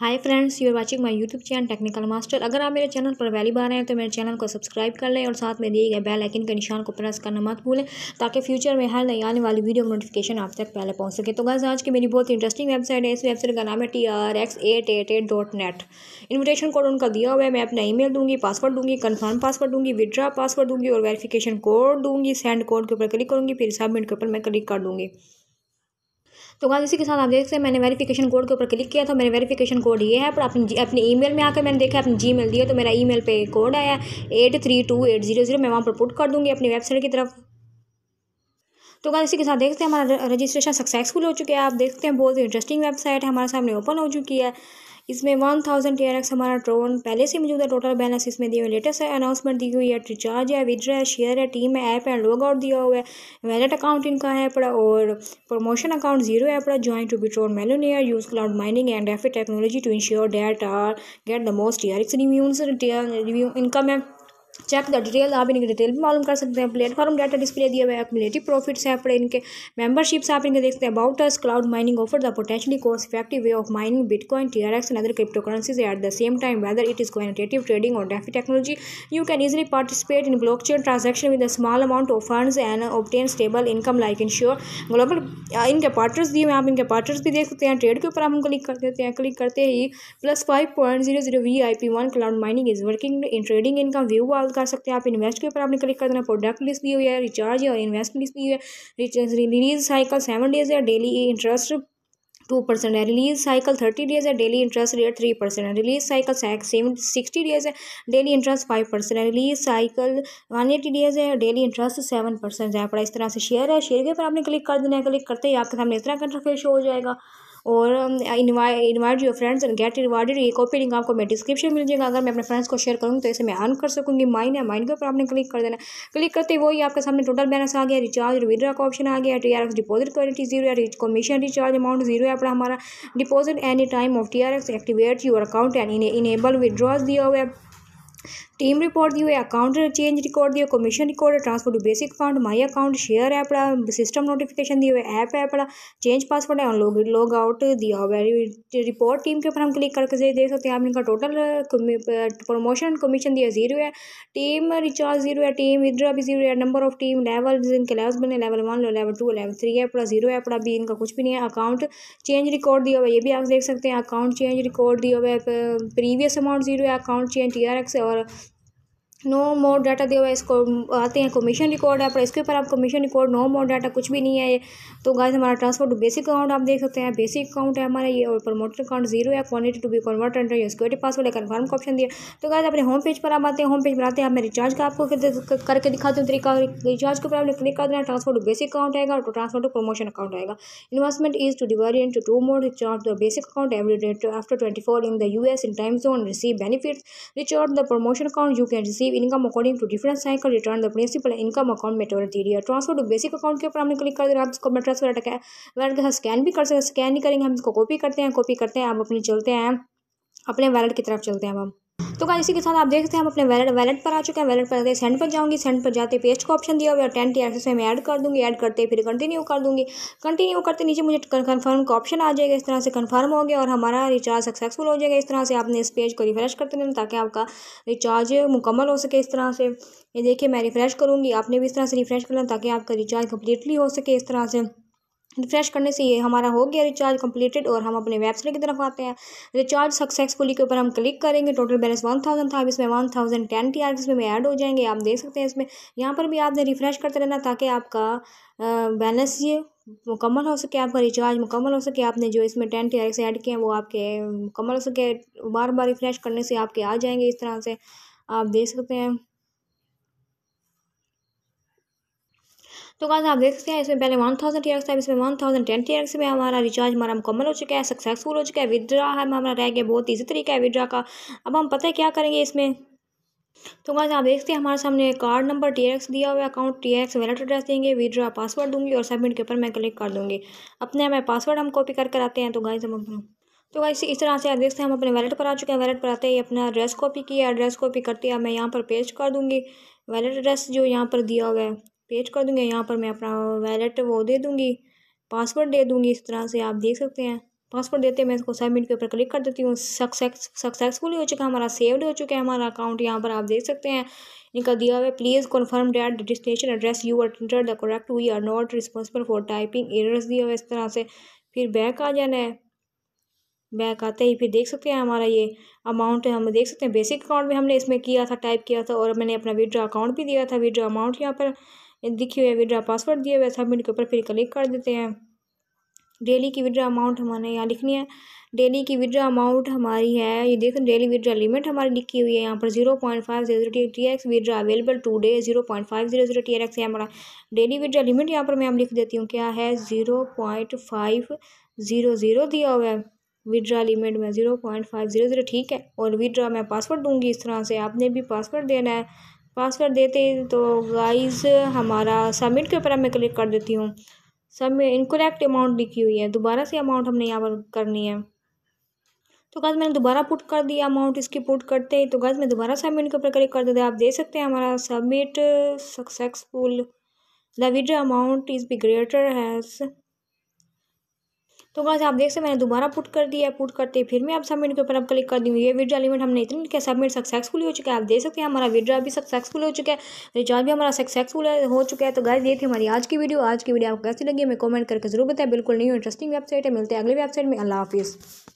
hi friends you are watching my YouTube channel technical master अगर आप मेरे channel पर पहली बार हैं तो मेरे चैनल को सब्सक्राइब कर लें और साथ में दिए गए बेल आइकन के निशान को प्रेस करना मत भूलें ताकि फ्यूचर में हर नई आने वाली वीडियो नोटिफिकेशन आप तक पहले पहुंच सके तो गैस आज की मेरी बहुत इंटरेस्टिंग वेबसाइट है इस वेबसाइट का नाम है T R X eight eight eight dot net invitation code उनका दिया हुआ है मैं अपना ई दूंगी पासवर्ड दूंगी कन्फर्म पासवर्ड दूंगी विड्रा पासवर्ड दूंगी और वेरीफिकेशन कोड दूंगी सेंड कोड के ऊपर क्लिक करूँगी फिर सबमिट के ऊपर मैं क्लिक कर दूँगी तो गाइस इसी के साथ आप देख सकते हैं मैंने वेरीफिकेशन कोड के ऊपर क्लिक किया तो मेरे वेरिफिकेशन कोड ये है पर अपने अपने ईमेल में आकर मैंने देखा अपने जी मेल दिया तो मेरा ईमेल पे कोड आया eight three two eight zero zero मैं वहाँ पर पुट कर दूँगी अपनी वेबसाइट की तरफ तो गाइस इसी के साथ देखते हैं हमारा रजिस्ट्रेशन सक्सेसफुल हो चुका है आप देखते हैं बहुत ही इंटरेस्टिंग वेबसाइट है हमारे सामने ओपन हो चुकी है इसमें वन थाउजेंड टी हमारा ड्रोन पहले से मौजूद है टोटल बैलेंस इसमें दिए हुए लेटेस्ट है अनाउंसमेंट दी हुई है रिचार्ज है विड्रा है शेयर है टीम है ऐप है लॉग आउट दिया हुआ है वैलेट अकाउंट इनका है पड़ा और प्रमोशन अकाउंट जीरो है पड़ा join to be TRON millionaire use cloud mining and F technology to ensure that are get the most T R X reviews income है चैप का डिटेल आप इनके डिटेल भी मालूम कर सकते हैं प्लेटफॉर्म डाटा डिस्प्ले दिया हुआ है प्रॉफिट्स हैं फिर इनके मेंबरशिप्स आप इनके देखते हैं about us cloud mining offer the potentially cost effective way of mining bitcoin TRX and other cryptocurrencies at the same time whether it is quantitative trading और DeFi technology you can easily participate in blockchain transaction with a small amount of fund and obtain stable income like ensure global इनके partners दिए हुए आप इनके partners भी देख सकते हैं ट्रेड के ऊपर हम क्लिक कर देते हैं क्लिक करते ही plus five point zero zero V I P one cloud mining is working in trading income view call कर सकते हैं आप इन्वेस्ट के ऊपर आपने क्लिक कर देना प्रोडक्ट लिस्ट दी हुई है रिचार्ज और इन्वेस्टमेंट लिस्ट दी हुई है रिलीज साइकिल सेवन डेज है डेली इंटरेस्ट टू परसेंट है रिलीज साइकिल थर्टी डेज है daily interest rate three percent है रिलीज साइकिल सिक्सटी डेज है डेली इंटरेस्ट फाइव परसेंट है release cycle one eighty days है डेली इंटरेस्ट सेवन परसेंट है अपना इस तरह से शेयर है शेयर के ऊपर आपने क्लिक कर देना है क्लिक करते ही आपके सामने इस तरह का इंटरफेस हो जाएगा और invite your friends and get rewarded ये कॉपी लिंक आपको मैं डिस्क्रिप्शन मिल जाएगा अगर मैं अपने फ्रेंड्स को शेयर करूँगी तो इसे मैं अन कर सकूँगी माइन है माइंड के ऊपर आपने क्लिक कर देना क्लिक करते ही वही आपके सामने टोटल बैलेंस आ गया रिचार्ज और विड्रा का ऑप्शन आ गया T R X deposit quality zero या कमीशन रिचार्ज अमाउंट जीरो है अपना हमारा deposit any time of T R X activate your account and enable withdraws दिया हुआ है टीम रिपोर्ट दी हुई अकाउंट चेंज रिकॉर्ड दियो commission record transfer to basic account my account share app system notification दिए हुए ऐप ऐप चेंज पासवर्ड है और लॉग लॉग आउट दिया हुआ रिपोर्ट टीम के ऊपर हम क्लिक करके देख सकते हैं आप इनका टोटल प्रमोशन कमीशन दिया जीरो है टीम रिचार्ज जीरो है टीम विद्रा भी जीरो है नंबर ऑफ टीम लेवल इनके लेवल्स बने level one level two level three है पूरा जीरो है पूरा भी इनका कुछ भी नहीं है अकाउंट चेंज रिकॉर्ड दिया हुआ है ये भी आप देख सकते हैं अकाउंट चेंज रिकॉर्ड दिया हुआ है प्रीवियस अमाउंट जीरो है अकाउंट चेंज टी और agora नो मोर डाटा दिया हुआ है इसको आते हैं कमीशन रिकॉर्ड है पर इसके ऊपर आप commission record no more data कुछ भी नहीं है ये तो गाइस हमारा ट्रांसफर टू बेसिक अकाउंट आप देख सकते हैं बेसिक अकाउंट है हमारा ये और प्रमोटर अकाउंट जीरो है quantity to be convert and security password है कन्फर्म का ऑप्शन दिया तो गाइस अपने होम पेज पर आप आते हैं होम पेज पर आते हैं मैं रिचार्ज का आपको करके दिखाते हैं तरीका रिचार्ज के ऊपर आपने क्लिक कर देना ट्रांसफर टू बेसिक अकाउंट आएगा और ट्रांसफर टू प्रमोशन अकाउंट आएगा investment is to divide in two mode recharge the basic account every day after twenty four in the U S in time zone receive benefits recharge the promotion account you can receive income according to difference sign का return the principal income account maturity year transfer to basic account के ऊपर हमने click कर दिया आप इसको transfer wire के साथ स्कैन भी कर सकते हैं स्कैन नहीं करेंगे हम इसको कॉपी करते हैं कॉपी करते हैं हम अपने चलते हैं अपने वैलेट की तरफ चलते हैं हम तो गाइस इसी के साथ आप देखते हैं हम अपने वैलेट वैलेट पर आ चुके हैं वैलेट पर आते सेंड पर जाऊंगी सेंड पर जाते पेस्ट का ऑप्शन दिया हुआ है टेन टी एक्सेस में ऐड कर दूंगी ऐड करते फिर कंटिन्यू कर दूंगी कंटिन्यू करते नीचे मुझे कंफर्म का ऑप्शन आ जाएगा इस तरह से कंफर्म हो गया और हमारा रिचार्ज सक्सेसफुल हो जाएगा इस तरह से आपने इस पेज को रिफ्रेश करते रहना ताकि आपका रिचार्ज मुकम्मल हो सके इस तरह से ये देखिए मैं रिफ्रेश करूँगी आपने भी इस तरह से रिफ्रेश करना ताकि आपका रिचार्ज कम्प्लीटली हो सके इस तरह से रिफ्रेश करने से ये हमारा हो गया रिचार्ज कंप्लीटेड और हम अपने वेबसाइट की तरफ आते हैं रिचार्ज सक्सेसफुली के ऊपर हम क्लिक करेंगे टोटल बैलेंस वन थाउजेंड था अब इसमें one thousand ten T R इसमें ऐड हो जाएंगे आप देख सकते हैं इसमें यहाँ पर भी आपने रिफ्रेश करते रहना ताकि आपका बैलेंस ये मुकम्मल हो सके आपका रिचार्ज मुकम्मल हो सके आपने जो इसमें ten T R X add किए हैं वो आपके मुकम्मल हो सके बार बार रिफ्रेश करने से आपके आ जाएंगे इस तरह से आप देख सकते हैं तो गाइस आप देख सकते हैं इसमें पहले वन थाउजेंड टी था इसमें वन थाउजेंड टेन टी में हमारा रिचार्ज हमारा मुकम्मल हो चुका है सक्सेसफुल हो चुका है विदड्रा है हमारा रह गया बहुत ईजी तरीका है विदड्रा का अब हम पता है क्या करेंगे इसमें तो गाइस आप देखते हैं हमारे सामने कार्ड नंबर टी एक्स दिया हुआ है account T X wallet address देंगे विद्रा पासवर्ड दूंगी और सबमिट के ऊपर मैं क्लिक कर दूंगी अपने हमें पासवर्ड हम कॉपी कर कर आते हैं तो गाइस हम तो गाइस इस तरह से आप देखते हैं हम अपने वैलेट पर आ चुके हैं वैलेट पर आते ही अपना एड्रेस कॉपी किया एड्रेस कॉपी करते हैं मैं यहाँ पर पेस्ट कर दूँगी वैलेट एड्रेस जो यहाँ पर दिया हुआ है पेज कर दूँगी यहाँ पर मैं अपना वैलेट वो दे दूँगी पासवर्ड दे दूँगी इस तरह से आप देख सकते हैं पासवर्ड देते हैं मैं इसको सबमिट के ऊपर क्लिक कर देती हूँ सक्सेस सक्सेसफुली हो चुका है हमारा सेव्ड हो चुका है हमारा अकाउंट यहाँ पर आप देख सकते हैं इनका दिया हुआ है please confirm that destination address you are enter the correct we are not responsible for typing errors दिया हुआ इस तरह से फिर बैक आ जाना है बैक आते ही फिर देख सकते हैं हमारा ये अमाउंट है हम देख सकते हैं बेसिक अकाउंट में हमने इसमें किया था टाइप किया था और मैंने अपना विड्रा अकाउंट भी दिया था विड्रा अमाउंट यहाँ पर दिखी हुई विड्रा पासवर्ड दिया हुआ है सबमिट के ऊपर फिर क्लिक कर देते हैं डेली की विड्रा अमाउंट हमारे यहाँ लिखनी है डेली की विड्रा अमाउंट हमारी है ये देखें डेली विड्रा लिमिट हमारी लिखी हुई है यहाँ पर zero point five zero zero T X withdraw available today zero point five zero zero T X हमारा डेली विड्रा लिमिट यहाँ पर मैं हम लिख देती हूँ क्या है zero point five zero zero दिया हुआ है विड्रा लिमिट में zero point five zero zero ठीक है और विड्रा मैं पासवर्ड दूंगी इस तरह से आपने भी पासवर्ड देना है पासवर्ड देते तो गाइस हमारा सबमिट के ऊपर मैं क्लिक कर देती हूँ सब में इनकोरेक्ट अमाउंट लिखी हुई है दोबारा से अमाउंट हमने यहाँ पर करनी है तो गाइस मैंने दोबारा पुट कर दिया अमाउंट इसकी पुट करते ही तो गाइस मैं दोबारा सबमिट के ऊपर क्लिक कर देते आप देख सकते हैं हमारा submit successful the withdraw amount is be greater has तो वहाँ से आप देख सकते मैंने दोबारा पुट कर दिया पुट करते फिर मैं आप सबमिट के ऊपर अब क्लिक कर दूँगी ये विड्रा लिमिट हमने इतनी क्या सबमिट सक्सेसफुल हो चुका है आप देख सकते हैं हमारा विड्रा भी सक्सेसफुल हो चुका है रिचार्ज भी हमारा सक्सेसफुल हो चुका है तो गाय ये थी हमारी आज की वीडियो आज की वीडियो आपको कैसी लगी हमें कमेंट करके जरूर बताएं बिल्कुल न्यू इंटरेस्टिंग वेबसाइट है मिलते हैं अगली वेबसाइट में अल्लाह हाफिज़